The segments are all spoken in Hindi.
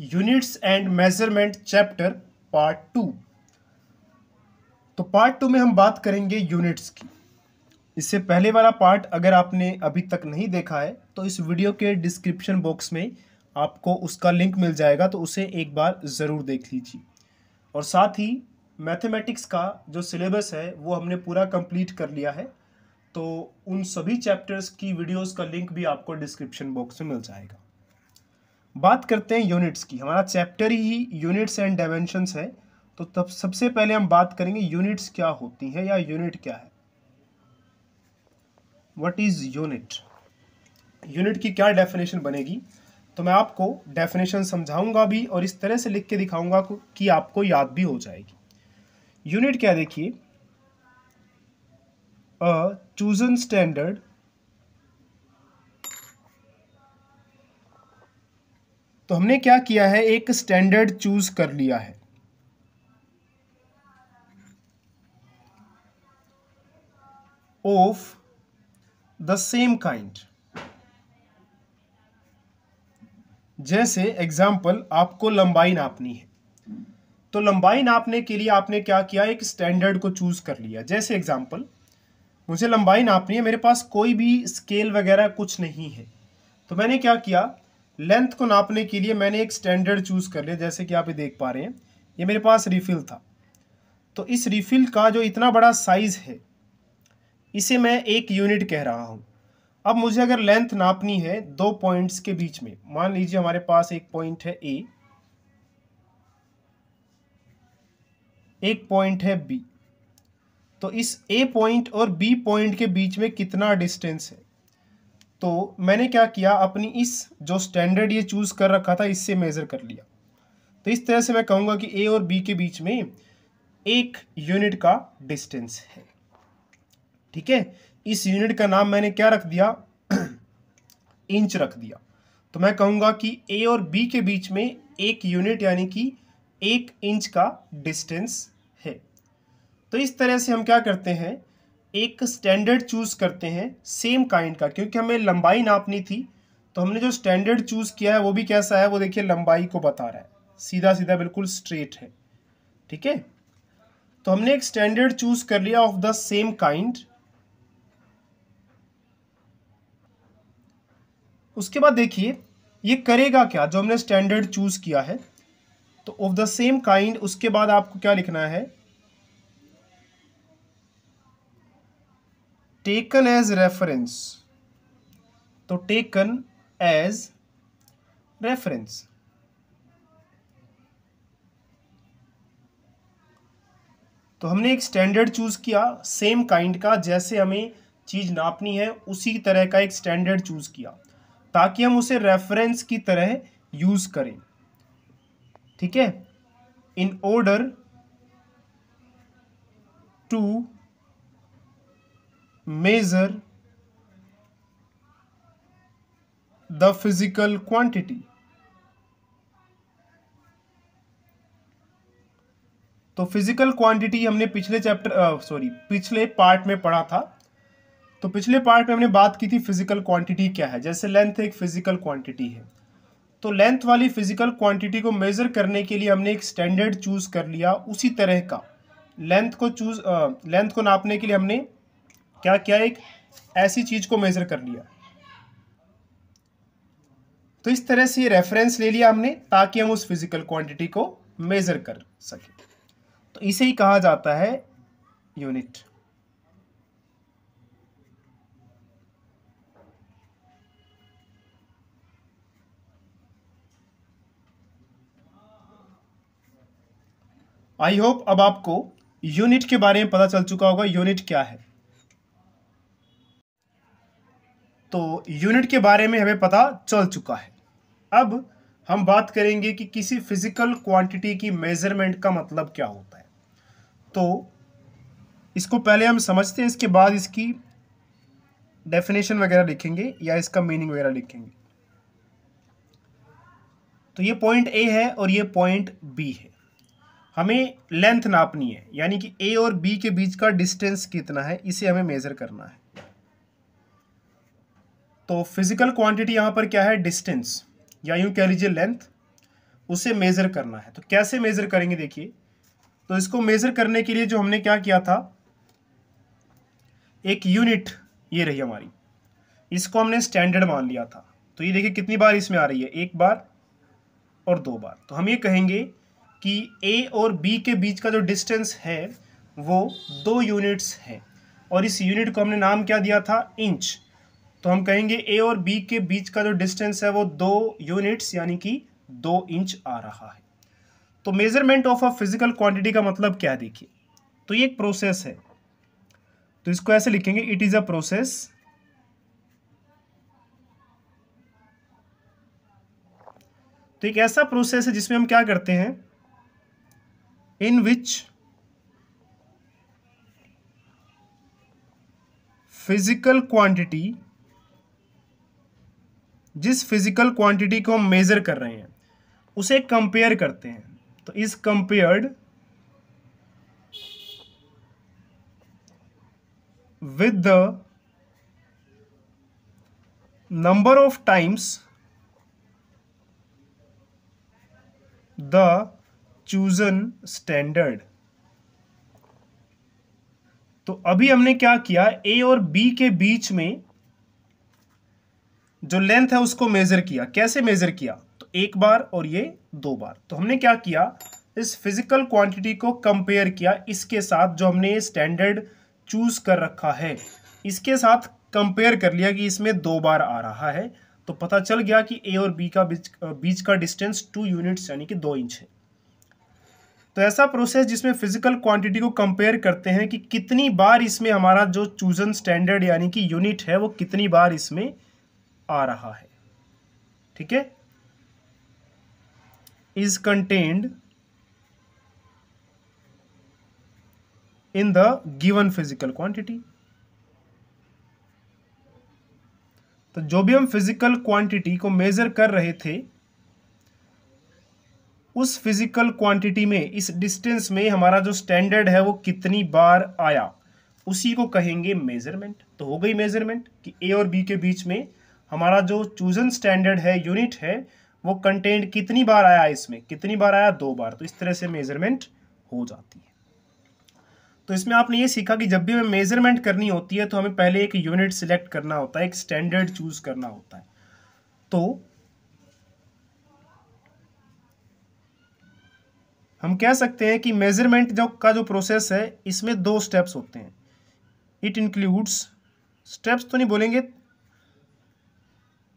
units and measurement chapter part two तो पार्ट टू में हम बात करेंगे यूनिट्स की इससे पहले वाला पार्ट अगर आपने अभी तक नहीं देखा है तो इस वीडियो के डिस्क्रिप्शन बॉक्स में आपको उसका लिंक मिल जाएगा तो उसे एक बार ज़रूर देख लीजिए और साथ ही मैथमेटिक्स का जो सिलेबस है वो हमने पूरा कंप्लीट कर लिया है तो उन सभी चैप्टर्स की वीडियोस का लिंक भी आपको डिस्क्रिप्शन बॉक्स में मिल जाएगा बात करते हैं यूनिट्स की हमारा चैप्टर ही यूनिट्स एंड डायमेंशंस है तो तब सबसे पहले हम बात करेंगे यूनिट्स क्या होती है या यूनिट क्या है व्हाट इज़ यूनिट यूनिट की क्या डेफिनेशन बनेगी तो मैं आपको डेफिनेशन समझाऊंगा भी और इस तरह से लिख के दिखाऊंगा कि आपको याद भी हो जाएगी यूनिट क्या देखिए अ चूजन स्टैंडर्ड तो हमने क्या किया है एक स्टैंडर्ड चूज कर लिया है ऑफ द सेम काइंड जैसे एग्जाम्पल आपको लंबाई नापनी है तो लंबाई नापने के लिए आपने क्या किया एक स्टैंडर्ड को चूज कर लिया जैसे एग्जाम्पल मुझे लंबाई नापनी है मेरे पास कोई भी स्केल वगैरह कुछ नहीं है तो मैंने क्या किया लेंथ को नापने के लिए मैंने एक स्टैंडर्ड चूज़ कर लिया जैसे कि आप ये देख पा रहे हैं ये मेरे पास रिफिल था तो इस रिफिल का जो इतना बड़ा साइज़ है इसे मैं एक यूनिट कह रहा हूँ अब मुझे अगर लेंथ नापनी है दो पॉइंट्स के बीच में मान लीजिए हमारे पास एक पॉइंट है ए एक पॉइंट है बी तो इस ए पॉइंट और बी पॉइंट के बीच में कितना डिस्टेंस है तो मैंने क्या किया अपनी इस जो स्टैंडर्ड ये चूज़ कर रखा था इससे मेज़र कर लिया तो इस तरह से मैं कहूंगा कि ए और बी के बीच में एक यूनिट का डिस्टेंस है ठीक है इस यूनिट का नाम मैंने क्या रख दिया इंच रख दिया तो मैं कहूंगा कि ए और बी के बीच में एक यूनिट यानी कि एक इंच का डिस्टेंस है तो इस तरह से हम क्या करते हैं एक स्टैंडर्ड चूज़ करते हैं सेम काइंड का क्योंकि हमें लंबाई नापनी थी तो हमने जो स्टैंडर्ड चूज़ किया है वो भी कैसा है वो देखिए लंबाई को बता रहा है सीधा सीधा बिल्कुल स्ट्रेट है ठीक है तो हमने एक स्टैंडर्ड चूज कर लिया ऑफ द सेम काइंड उसके बाद देखिए ये करेगा क्या जो हमने स्टैंडर्ड चूज किया है तो ऑफ द सेम काइंड उसके बाद आपको क्या लिखना है टेकन एज रेफरेंस तो टेकन एज रेफरेंस तो हमने एक स्टैंडर्ड चूज़ किया सेम काइंड का जैसे हमें चीज़ नापनी है उसी तरह का एक स्टैंडर्ड चूज़ किया ताकि हम उसे रेफरेंस की तरह यूज़ करें ठीक है in order to measure the physical quantity तो फिजिकल क्वांटिटी हमने पिछले चैप्टर सॉरी पिछले पार्ट में पढ़ा था तो पिछले पार्ट में हमने बात की थी फिजिकल क्वांटिटी क्या है जैसे लेंथ एक फिजिकल क्वांटिटी है तो लेंथ वाली फिजिकल क्वांटिटी को मेजर करने के लिए हमने एक स्टैंडर्ड चूज कर लिया उसी तरह का लेंथ को चूज लेंथ को नापने के लिए हमने क्या क्या एक ऐसी चीज़ को मेज़र कर लिया तो इस तरह से रेफरेंस ले लिया हमने ताकि हम उस फिजिकल क्वांटिटी को मेज़र कर सके तो इसे ही कहा जाता है यूनिट आई होप अब आपको यूनिट के बारे में पता चल चुका होगा यूनिट क्या है तो यूनिट के बारे में हमें पता चल चुका है अब हम बात करेंगे कि किसी फिजिकल क्वांटिटी की मेजरमेंट का मतलब क्या होता है तो इसको पहले हम समझते हैं इसके बाद इसकी डेफिनेशन वगैरह लिखेंगे या इसका मीनिंग वगैरह लिखेंगे तो ये पॉइंट ए है और ये पॉइंट बी है हमें लेंथ नापनी है यानी कि ए और बी के बीच का डिस्टेंस कितना है इसे हमें मेज़र करना है तो फिज़िकल क्वांटिटी यहाँ पर क्या है डिस्टेंस या यूँ कह लीजिए लेंथ उसे मेज़र करना है तो कैसे मेज़र करेंगे देखिए तो इसको मेज़र करने के लिए जो हमने क्या किया था एक यूनिट ये रही हमारी इसको हमने स्टैंडर्ड मान लिया था तो ये देखिए कितनी बार इसमें आ रही है एक बार और दो बार तो हम ये कहेंगे कि ए और बी के बीच का जो डिस्टेंस है वो दो यूनिट्स है और इस यूनिट को हमने नाम क्या दिया था इंच तो हम कहेंगे ए और बी के बीच का जो डिस्टेंस है वो दो यूनिट्स यानी कि दो इंच आ रहा है तो measurement of a physical quantity का मतलब क्या देखिए तो ये एक प्रोसेस है तो इसको ऐसे लिखेंगे इट इज अ प्रोसेस तो एक ऐसा प्रोसेस है जिसमें हम क्या करते हैं इन विच फिजिकल क्वांटिटी जिस फिजिकल क्वांटिटी को हम मेज़र कर रहे हैं उसे कंपेयर करते हैं तो is compared with the number of times the chosen standard तो अभी हमने क्या किया ए और बी के बीच में जो लेंथ है उसको मेज़र किया कैसे मेज़र किया तो एक बार और ये दो बार तो हमने क्या किया इस फिजिकल क्वांटिटी को कंपेयर किया इसके साथ जो हमने ये स्टैंडर्ड चूज कर रखा है इसके साथ कंपेयर कर लिया कि इसमें दो बार आ रहा है तो पता चल गया कि ए और बी का बीच बीच का डिस्टेंस टू यूनिट्स यानी कि दो इंच है तो ऐसा प्रोसेस जिसमें फिजिकल क्वांटिटी को कंपेयर करते हैं कि कितनी बार इसमें हमारा जो चूजन स्टैंडर्ड यानी कि यूनिट है वो कितनी बार इसमें आ रहा है ठीक है is contained in the given physical quantity तो जो भी हम फिजिकल क्वांटिटी को मेजर कर रहे थे उस फिजिकल क्वांटिटी में इस डिस्टेंस में हमारा जो स्टैंडर्ड है वो कितनी बार आया उसी को कहेंगे मेजरमेंट तो हो गई मेजरमेंट कि ए और बी के बीच में हमारा जो चूजन स्टैंडर्ड है यूनिट है वो कंटेंट कितनी बार आया इसमें कितनी बार आया दो बार तो इस तरह से मेजरमेंट हो जाती है तो इसमें आपने ये सीखा कि जब भी हमें मेजरमेंट करनी होती है तो हमें पहले एक यूनिट सिलेक्ट करना होता है एक स्टैंडर्ड चूज करना होता है तो हम कह सकते हैं कि मेजरमेंट जो का जो प्रोसेस है इसमें दो स्टेप्स होते हैं इट इंक्लूड्स स्टेप्स तो नहीं बोलेंगे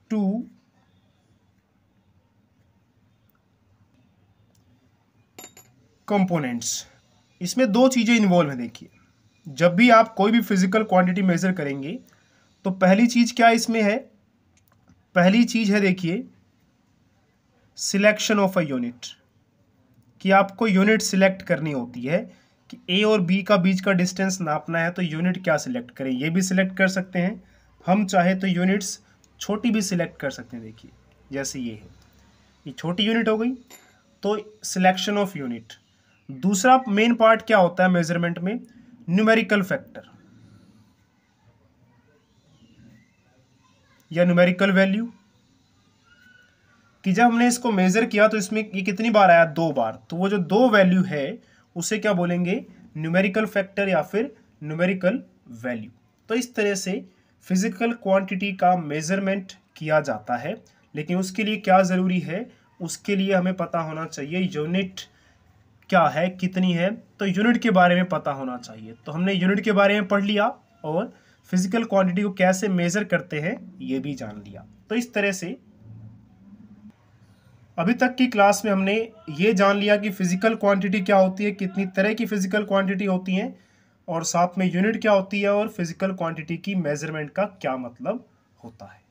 टू कंपोनेंट्स इसमें दो चीज़ें इन्वॉल्व है देखिए जब भी आप कोई भी फिजिकल क्वांटिटी मेज़र करेंगे तो पहली चीज़ क्या इसमें है पहली चीज़ है देखिए सिलेक्शन ऑफ अ यूनिट कि आपको यूनिट सिलेक्ट करनी होती है कि ए और बी का बीच का डिस्टेंस नापना है तो यूनिट क्या सिलेक्ट करें ये भी सिलेक्ट कर सकते हैं हम चाहे तो यूनिट्स छोटी भी सिलेक्ट कर सकते हैं देखिए जैसे ये है ये छोटी यूनिट हो गई तो सिलेक्शन ऑफ यूनिट दूसरा मेन पार्ट क्या होता है मेजरमेंट में न्यूमेरिकल फैक्टर या न्यूमेरिकल वैल्यू कि जब हमने इसको मेजर किया तो इसमें ये कितनी बार आया दो बार तो वो जो दो वैल्यू है उसे क्या बोलेंगे न्यूमेरिकल फैक्टर या फिर न्यूमेरिकल वैल्यू तो इस तरह से फिजिकल क्वांटिटी का मेजरमेंट किया जाता है लेकिन उसके लिए क्या ज़रूरी है उसके लिए हमें पता होना चाहिए यूनिट क्या है कितनी है तो यूनिट के बारे में पता होना चाहिए तो हमने यूनिट के बारे में पढ़ लिया और फिजिकल क्वांटिटी को कैसे मेज़र करते हैं ये भी जान लिया तो इस तरह से अभी तक की क्लास में हमने ये जान लिया कि फिजिकल क्वांटिटी क्या होती है कितनी तरह की फिजिकल क्वांटिटी होती हैं और साथ में यूनिट क्या होती है और फिजिकल क्वांटिटी की मेजरमेंट का क्या मतलब होता है